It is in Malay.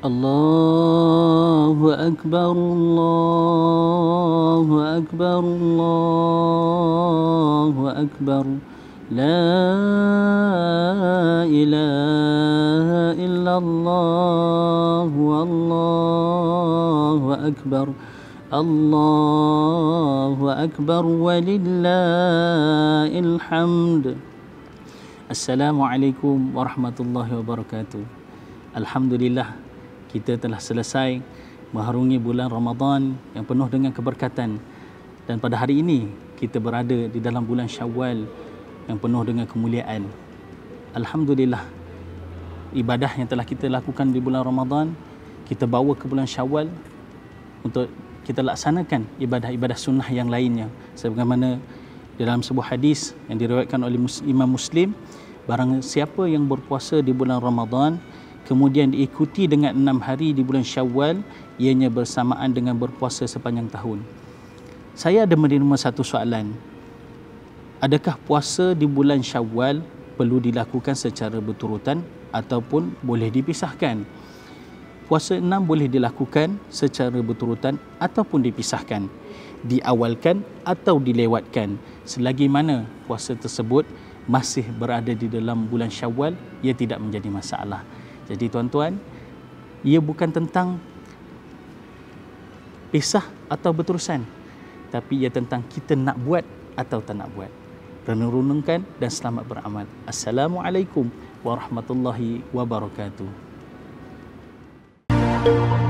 الله أكبر الله أكبر الله أكبر لا إله إلا الله والله أكبر الله أكبر ولله الحمد السلام عليكم ورحمة الله وبركاته الحمد لله kita telah selesai mengharungi bulan Ramadan yang penuh dengan keberkatan dan pada hari ini kita berada di dalam bulan Syawal yang penuh dengan kemuliaan. Alhamdulillah ibadah yang telah kita lakukan di bulan Ramadan kita bawa ke bulan Syawal untuk kita laksanakan ibadah-ibadah sunnah yang lainnya sebagaimana dalam sebuah hadis yang diriwayatkan oleh Imam Muslim barang siapa yang berpuasa di bulan Ramadan kemudian diikuti dengan enam hari di bulan Syawal ianya bersamaan dengan berpuasa sepanjang tahun. Saya ada menerima satu soalan. Adakah puasa di bulan Syawal perlu dilakukan secara berturutan ataupun boleh dipisahkan? Puasa enam boleh dilakukan secara berturutan ataupun dipisahkan, diawalkan atau dilewatkan selagi mana puasa tersebut masih berada di dalam bulan Syawal ia tidak menjadi masalah. Jadi tuan-tuan, ia bukan tentang pisah atau berterusan. Tapi ia tentang kita nak buat atau tak nak buat. Renung-renungkan dan selamat beramal. Assalamualaikum warahmatullahi wabarakatuh. Thank you.